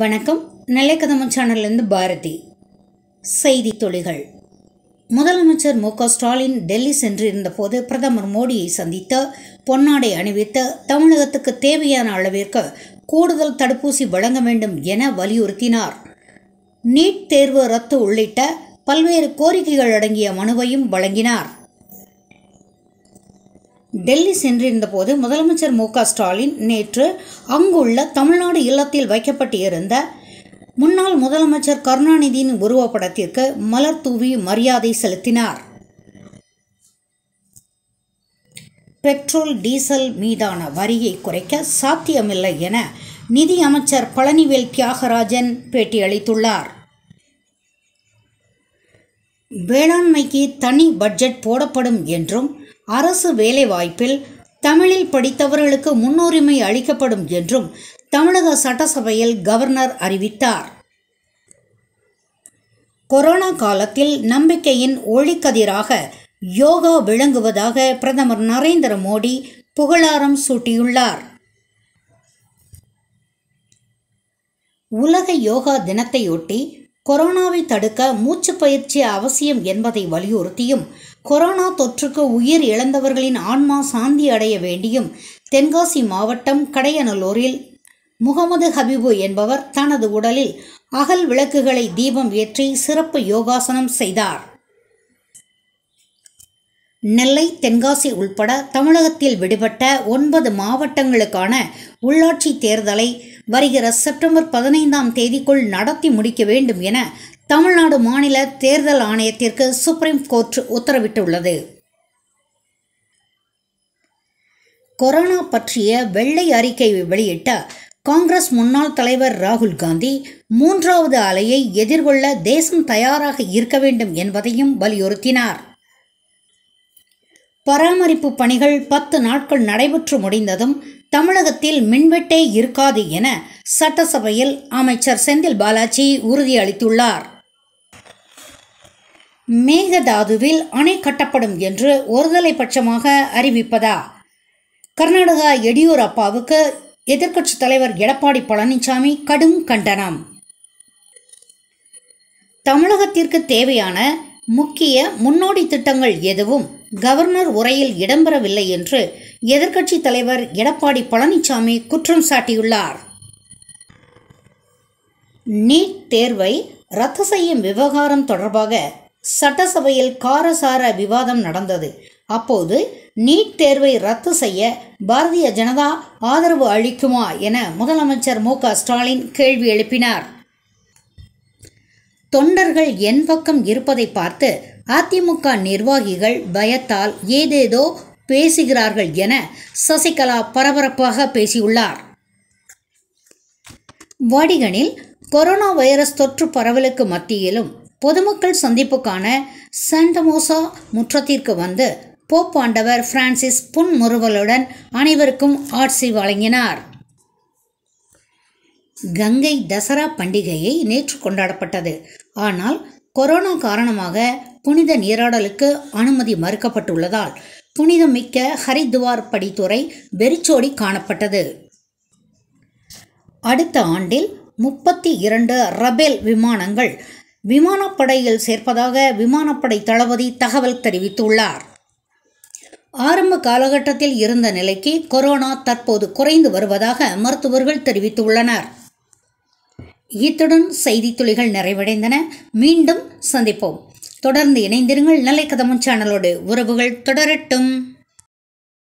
வணக்கம் நெல்லை கதமம் சேனல்லேருந்து பாரதி செய்தி தொழில்கள் முதலமைச்சர் மு க ஸ்டாலின் டெல்லி சென்றிருந்தபோது பிரதமர் மோடியை சந்தித்து பொன்னாடை அணிவித்து தமிழகத்துக்கு தேவையான அளவிற்கு கூடுதல் தடுப்பூசி வழங்க வேண்டும் என வலியுறுத்தினார் நீட் தேர்வு ரத்து உள்ளிட்ட பல்வேறு கோரிக்கைகள் அடங்கிய மனுவையும் வழங்கினார் டெல்லி சென்றிருந்தபோது முதலமைச்சர் மு ஸ்டாலின் நேற்று அங்குள்ள தமிழ்நாடு இல்லத்தில் வைக்கப்பட்டிருந்த முன்னாள் முதலமைச்சர் கருணாநிதியின் உருவப்படத்திற்கு மலர் தூவி மரியாதை செலுத்தினார் பெட்ரோல் டீசல் மீதான வரியை குறைக்க சாத்தியமில்லை என நிதி அமைச்சர் பழனிவேல் தியாகராஜன் பேட்டியளித்துள்ளார் வேளாண்மைக்கு தனி பட்ஜெட் போடப்படும் என்றும் அரசு வேலைவாய்ப்பில் தமிழில் படித்தவர்களுக்கு முன்னுரிமை அளிக்கப்படும் என்றும் தமிழக சட்டசபையில் கவர்னர் அறிவித்தார் கொரோனா காலத்தில் நம்பிக்கையின் ஒளிக்கதிராக யோகா விளங்குவதாக பிரதமர் நரேந்திர மோடி புகழாரம் சூட்டியுள்ளார் உலக யோகா தினத்தையொட்டி கொரோனாவை தடுக்க மூச்சு பயிற்சி அவசியம் என்பதை வலியுறுத்தியும் கொரோனா தொற்றுக்கு உயிர் இழந்தவர்களின் ஆன்மா சாந்தி அடைய வேண்டியும் தென்காசி மாவட்டம் கடையநல்லூரில் முகமது ஹபீபு என்பவர் தனது உடலில் அகல் விளக்குகளை தீபம் ஏற்றி சிறப்பு யோகாசனம் செய்தார் நெல்லை தென்காசி உள்பட தமிழகத்தில் விடுபட்ட ஒன்பது மாவட்டங்களுக்கான உள்ளாட்சி தேர்தலை வருகிற செப்டம்பர் பதினைந்தாம் தேதிக்குள் நடத்தி முடிக்க வேண்டும் என தமிழ்நாடு மாநில தேர்தல் ஆணையத்திற்கு சுப்ரீம் கோர்ட் உத்தரவிட்டுள்ளது கொரோனா பற்றிய வெள்ளை அறிக்கை வெளியிட்ட காங்கிரஸ் முன்னாள் தலைவர் ராகுல் காந்தி மூன்றாவது அலையை எதிர்கொள்ள தேசம் தயாராக இருக்க வேண்டும் என்பதையும் வலியுறுத்தினார் பராமரிப்பு பணிகள் பத்து நாட்கள் நடைபெற்று முடிந்ததும் தமிழகத்தில் மின்வெட்டே இருக்காது என சட்டசபையில் அமைச்சர் செந்தில் பாலாஜி உறுதியளித்துள்ளார் மேகதாதுவில் அணை கட்டப்படும் என்று ஒருதலை பட்சமாக அறிவிப்பதா கர்நாடகா எடியூரப்பாவுக்கு எதிர்க்கட்சித் தலைவர் எடப்பாடி பழனிசாமி கடும் கண்டனம் தமிழகத்திற்கு தேவையான முக்கிய முன்னோடி திட்டங்கள் எதுவும் கவர்னர் உரையில் இடம்பெறவில்லை என்று எதிர்க்கட்சி தலைவர் எடப்பாடி பழனிசாமி குற்றம் சாட்டியுள்ளார் நீட் தேர்வை ரத்து செய்யும் விவகாரம் தொடர்பாக சட்டசபையில் காரசார விவாதம் நடந்தது அப்போது நீட் தேர்வை ரத்து செய்ய பாரதிய ஜனதா ஆதரவு அளிக்குமா என முதலமைச்சர் மு ஸ்டாலின் கேள்வி எழுப்பினார் தொண்டர்கள் என் பக்கம் இருப்பதை பார்த்து அதிமுக நிர்வாகிகள் பயத்தால் ஏதேதோ பேசுகிறார்கள் என சசிகலா பரபரப்பாக பேசியுள்ளார் வடிகனில் கொரோனா வைரஸ் தொற்று பரவலுக்கு மத்தியிலும் பொதுமக்கள் சந்திப்புக்கான சாண்டமோசா முற்றத்திற்கு வந்து போப்பாண்டவர் பிரான்சிஸ் புன்முறுவலுடன் அனைவருக்கும் ஆட்சி வழங்கினார் கங்கை தசரா பண்டிகையை நேற்று கொண்டாடப்பட்டது ஆனால் கொரோனா காரணமாக புனித நீராடலுக்கு அனுமதி மறுக்கப்பட்டுள்ளதால் புனிதமிக்க ஹரித்வார் படித்துறை வெறிச்சோடி காணப்பட்டது அடுத்த ஆண்டில் முப்பத்தி இரண்டு ரபேல் விமானங்கள் விமானப்படையில் சேர்ப்பதாக விமானப்படை தளபதி தகவல் தெரிவித்துள்ளார் ஆரம்ப காலகட்டத்தில் இருந்த நிலைக்கு கொரோனா தற்போது குறைந்து வருவதாக மருத்துவர்கள் தெரிவித்துள்ளனர் இத்துடன் செய்தி துளிகள் நிறைவடைந்தன மீண்டும் சந்திப்போம் தொடர்ந்து இணைந்திருங்கள் நல்லை சேனலோடு உறவுகள் தொடரட்டும்